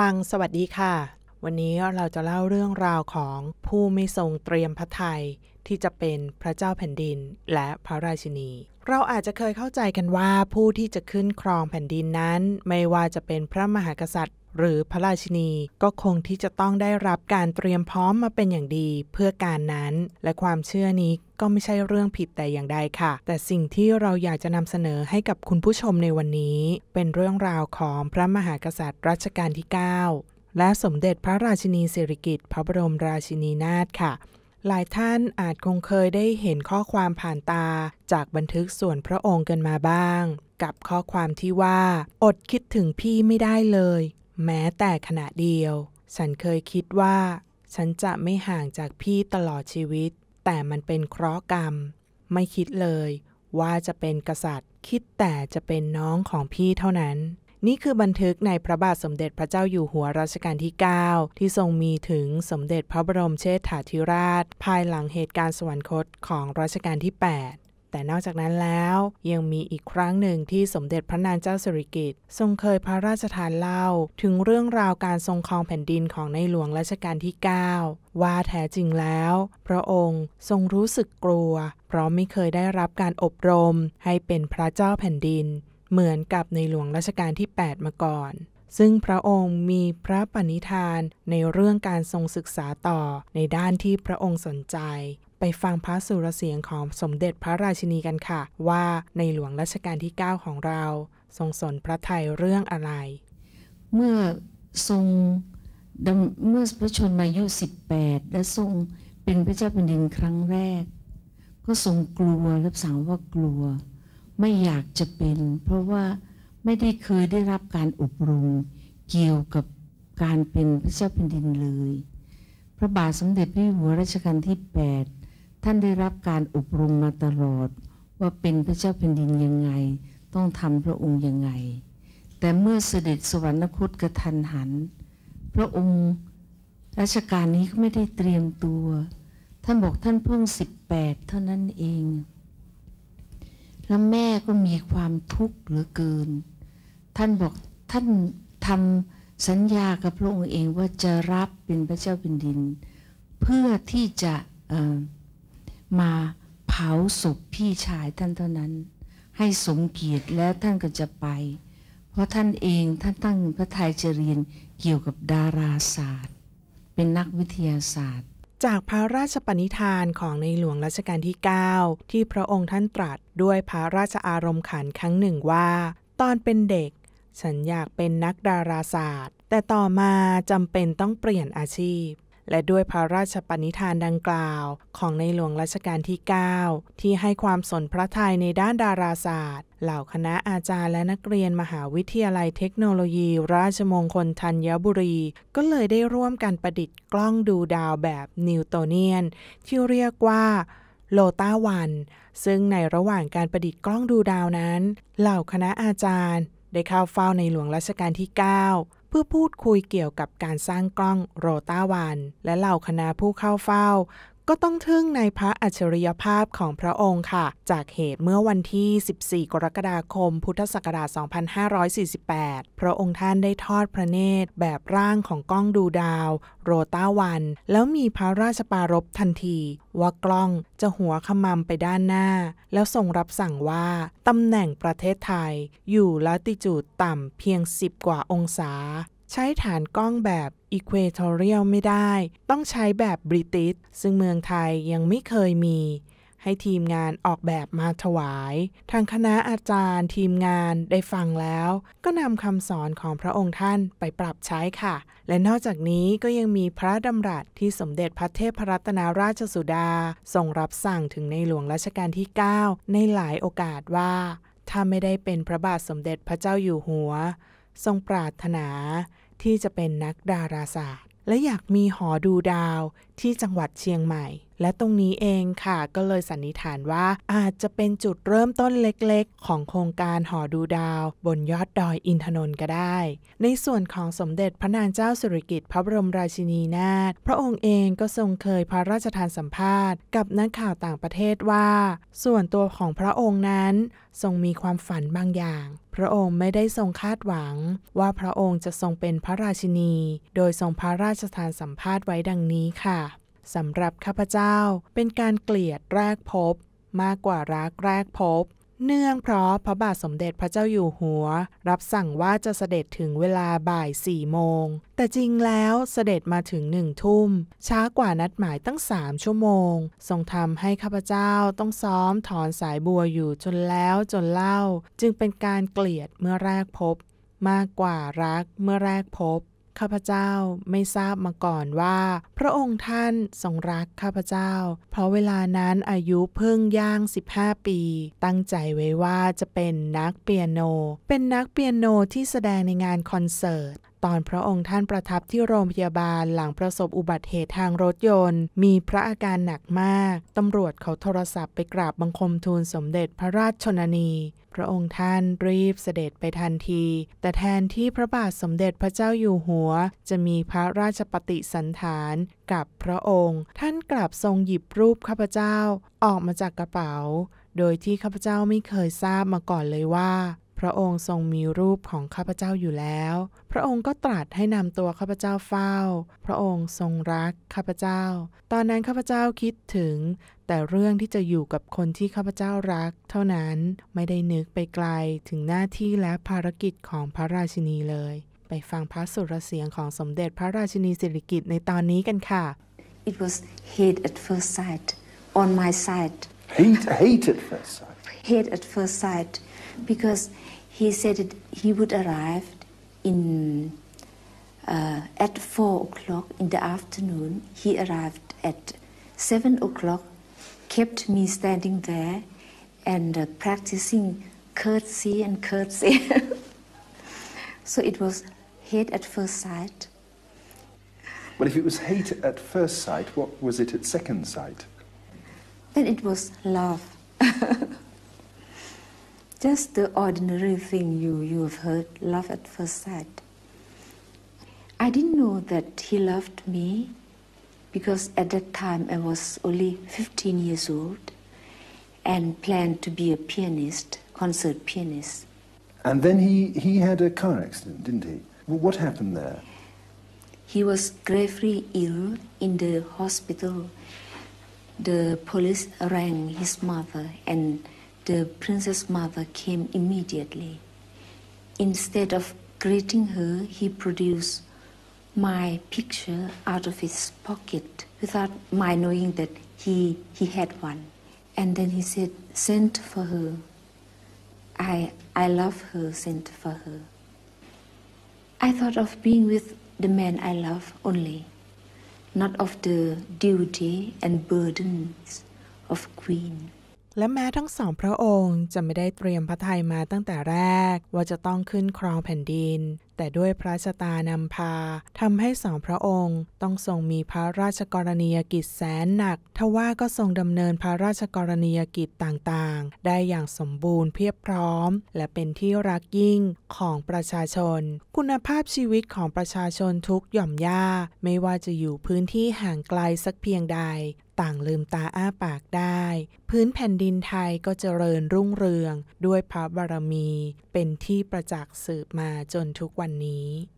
วังสวัสดีค่ะ วันนี้เราจะเล่าเรื่องราวของผู้ไม่ทรงเตรียมพระทย ที่จะเป็นพระเจ้าแผ่นดินและพระราชินี เราอาจจะเคยเข้าใจกันว่าผู้ที่จะขึ้นครองแผ่นดินนั้น ไม่ว่าจะเป็นพระมหากษัตริย์หรือพระราชินีก็คงที่จะต้องได้รับการเตรียมพร้อมมาเป็นอย่างดีเพื่อการนั้น และความเชื่อนี้ก็ไม่ใช่เรื่องผิดแต่อย่างใดค่ะ แต่สิ่งที่เราอยากจะนำเสนอให้กับคุณผู้ชมในวันนี้ เป็นเรื่องราวของพระมหากษัตริย์รัชกาลที่ 9 และสมเด็จพระราชินีสิริกิติ์พระบรมราชินีนาถค่ะ หลายท่านอาจคงเคยได้เห็นข้อความผ่านตาจากบันทึกส่วนพระองค์กันมาบ้าง กับข้อความที่ว่าอดคิดถึงพี่ไม่ได้เลยแม้แต่ขณะเดียว ฉันเคยคิดว่า ฉันจะไม่ห่างจากพี่ตลอดชีวิต แต่มันเป็นเคราะห์กรรม ไม่คิดเลยว่าจะเป็นกษัตริย์ คิดแต่จะเป็นน้องของพี่เท่านั้น นี่คือบันทึกในพระบาทสมเด็จพระเจ้าอยู่หัวรัชกาลที่ 9 ที่ทรงมีถึงสมเด็จพระบรมเชษฐาธิราช ภายหลังเหตุการณ์สวรรคตของรัชกาลที่ 8แต่นอกจากนั้นแล้วยังมีอีกครั้งหนึ่งที่สมเด็จพระนางเจ้าสิริกิติ์ทรงเคยพระราชทานเล่าถึงเรื่องราวการทรงครองแผ่นดินของในหลวงรัชกาลที่ 9 ว่าแท้จริงแล้ว พระองค์ทรงรู้สึกกลัว เพราะไม่เคยได้รับการอบรมให้เป็นพระเจ้าแผ่นดิน เหมือนกับในหลวงรัชกาลที่ 8 มาก่อน ซึ่งพระองค์มีพระปณิธานในเรื่องการทรงศึกษาต่อในด้านที่พระองค์สนใจไปฟังพระสุรเสียงของสมเด็จพระราชินีกันค่ะว่าในหลวงรัชกาลที่ 9 ของเราทรงสนพระไทยเรื่องอะไร เมื่อทรงเมื่อพระชนมายุ 18 และทรงเป็นพระเจ้าแผ่นดินครั้งแรก ก็ทรงกลัวรับสั่งว่ากลัว ไม่อยากจะเป็น เพราะว่าไม่ได้เคยได้รับการอบรมเกี่ยวกับการเป็นพระเจ้าแผ่นดินเลย พระบาทสมเด็จพระอยู่หัวรัชกาลที่ 8ท่านได้รับการอบรมมาตลอดว่าเป็นพระเจ้าแผ่นดินยังไง ต้องทำพระองค์ยังไง แต่เมื่อเสด็จสวรรคตกระทันหัน พระองค์ราชการนี้ก็ไม่ได้เตรียมตัว ท่านบอกท่านเพิ่ง18เท่านั้นเองแล้วแม่ก็มีความทุกข์เหลือเกิน ท่านบอกท่านทำสัญญากับพระองค์เองว่าจะรับเป็นพระเจ้าแผ่นดิน เพื่อที่จะมาเผาศพพี่ชายท่านเท่านั้น ให้สมเกียรติแล้วท่านก็จะไป เพราะท่านเองท่านตั้งพระทัยจะเรียนเกี่ยวกับดาราศาสตร์ เป็นนักวิทยาศาสตร์ จากพระราชปณิธานของในหลวงรัชกาลที่ 9 ที่พระองค์ท่านตรัสด้วยพระราชอารมณ์ขันครั้งหนึ่งว่า ตอนเป็นเด็กฉันอยากเป็นนักดาราศาสตร์ แต่ต่อมาจำเป็นต้องเปลี่ยนอาชีพและด้วยพระราชปณิธานดังกล่าว ของในหลวงรัชกาลที่ 9 ที่ให้ความสนพระทัยในด้านดาราศาสตร์ เหล่าคณะอาจารย์และนักเรียนมหาวิทยาลัยเทคโนโลยีราชมงคลธัญบุรีก็เลยได้ร่วมกันประดิษฐ์กล้องดูดาวแบบนิวโตเนียน ที่เรียกว่าโลตาวัน ซึ่งในระหว่างการประดิษฐ์กล้องดูดาวนั้น เหล่าคณะอาจารย์ได้เข้าเฝ้าในหลวงรัชกาลที่ 9เพื่อพูดคุยเกี่ยวกับการสร้างกล้องโรตาวัน และเหล่าคณะผู้เข้าเฝ้าก็ต้องทึ่งในพระอัจฉริยภาพของพระองค์ค่ะ จากเหตุเมื่อวันที่ 14 กรกฎาคม พุทธศักราช 2548 พระองค์ท่านได้ทอดพระเนตรแบบร่างของกล้องดูดาว โรต้าวัน แล้วมีพระราชปารบทันที ว่ากล้องจะหัวขมำไปด้านหน้า แล้วส่งรับสั่งว่า ตำแหน่งประเทศไทย อยู่ละติจูดต่ำเพียง10กว่าองศาใช้ฐานกล้องแบบอีเควเทอเรียลไม่ได้ ต้องใช้แบบบริติชซึ่งเมืองไทยยังไม่เคยมี ให้ทีมงานออกแบบมาถวาย ทางคณะอาจารย์ทีมงานได้ฟังแล้ว ก็นำคำสอนของพระองค์ท่านไปปรับใช้ค่ะ และนอกจากนี้ก็ยังมีพระดำรัสที่สมเด็จพระเทพรัตนาราชสุดาส่งรับสั่งถึงในหลวงรัชกาลที่ 9 ในหลายโอกาสว่า ถ้าไม่ได้เป็นพระบาทสมเด็จพระเจ้าอยู่หัว ทรงปรารถนาที่จะเป็นนักดาราศาสตร์ และอยากมีหอดูดาวที่จังหวัดเชียงใหม่และตรงนี้เองค่ะก็เลยสันนิษฐานว่าอาจจะเป็นจุดเริ่มต้นเล็กๆ ของโครงการหอดูดาวบนยอดดอยอินทนนท์ก็ได้ ในส่วนของสมเด็จพระนางเจ้าสุริกิติ์พระบรมราชินีนาถพระองค์เองก็ทรงเคยพระราชทานสัมภาษณ์กับนักข่าวต่างประเทศว่า ส่วนตัวของพระองค์นั้น ทรงมีความฝันบางอย่าง พระองค์ไม่ได้ทรงคาดหวัง ว่าพระองค์จะทรงเป็นพระราชินี โดยทรงพระราชทานสัมภาษณ์ไว้ดังนี้ค่ะสำหรับข้าพเจ้าเป็นการเกลียดแรกพบ มากกว่ารักแรกพบเนื่องเพราะพระบาทสมเด็จพระเจ้าอยู่หัว รับสั่งว่าจะเสด็จถึงเวลาบ่ายสี่โมงแต่จริงแล้วเสด็จมาถึงหนึ่งทุ่มช้ากว่านัดหมายตั้งสามชั่วโมงส่งทำให้ข้าพเจ้าต้องซ้อมถอนสายบัวอยู่จนแล้วจนเล่า จึงเป็นการเกลียดเมื่อแรกพบ มากกว่ารักเมื่อแรกพบข้าพเจ้าไม่ทราบมาก่อนว่า พระองค์ท่านทรงรักข้าพเจ้า เพราะเวลานั้นอายุเพิ่งย่าง 15 ปี ตั้งใจไว้ว่าจะเป็นนักเปียโน เป็นนักเปียโนที่แสดงในงานคอนเสิร์ต ตอนพระองค์ท่านประทับที่โรงพยาบาลหลังประสบอุบัติเหตุทางรถยนต์ มีพระอาการหนักมาก ตำรวจเขาโทรศัพท์ไปกราบบังคมทูลสมเด็จพระราชชนนีพระองค์ท่านรีบเสด็จไปทันที แต่แทนที่พระบาทสมเด็จพระเจ้าอยู่หัว จะมีพระราชปฏิสันฐานกับพระองค์ ท่านกลับทรงหยิบรูปข้าพเจ้าออกมาจากกระเป๋า โดยที่ข้าพเจ้าไม่เคยทราบมาก่อนเลยว่า พระองค์ทรงมีรูปของข้าพเจ้าอยู่แล้ว พระองค์ก็ตรัสให้นำตัวข้าพเจ้าเฝ้า พระองค์ทรงรักข้าพเจ้า ตอนนั้นข้าพเจ้าคิดถึงแต่เรื่องที่จะอยู่กับคนที่ข้าพเจ้ารัก เท่านั้นไม่ได้นึกไปไกลถึงหน้าที่และภารกิจของพระราชินีเลย ไปฟังพระสุรเสียงของสมเด็จพระราชินีสิริกิติ์ในตอนนี้กันค่ะ It was hate at first sight on my side hate hate at first sight hate at first sight because he said it, he would arrive in uh, at four o'clock in the afternoon he arrived at seven o'clock kept me standing there and uh, practicing curtsy and curtsy. so it was hate at first sight. Well, if it was hate at first sight, what was it at second sight? Then it was love. Just the ordinary thing you, you have heard, love at first sight. I didn't know that he loved me because at that time I was only 15 years old and planned to be a pianist, concert pianist. And then he, he had a car accident, didn't he? What happened there? He was gravely ill in the hospital. The police rang his mother, and the princess mother came immediately. Instead of greeting her, he produced my picture out of his pocket without my knowing that he, he had one. And then he said, Send for her. I, I love her, send for her. I thought of being with the man I love only, not of the duty and burdens of queen. และแม้ทั้งสองพระองค์จะไม่ได้เตรียมพระทัยมาตั้งแต่แรก ว่าจะต้องขึ้นครองแผ่นดิน แต่ด้วยพระชะตานำพาทำให้สองพระองค์ ต้องทรงมีพระราชกรณียกิจแสนหนักทว่าก็ทรงดำเนินพระราชกรณียกิจต่างๆ ได้อย่างสมบูรณ์เพียบพร้อม และเป็นที่รักยิ่งของประชาชน คุณภาพชีวิตของประชาชนทุกหย่อมย่าไม่ว่าจะอยู่พื้นที่ห่างไกลสักเพียงใด่างลืมตาอ้าปากได้ พื้นแผ่นดินไทยก็เจริญรุ่งเรืองด้วยพระบารมี เป็นที่ประจักษ์สืบมาจนทุกวันนี้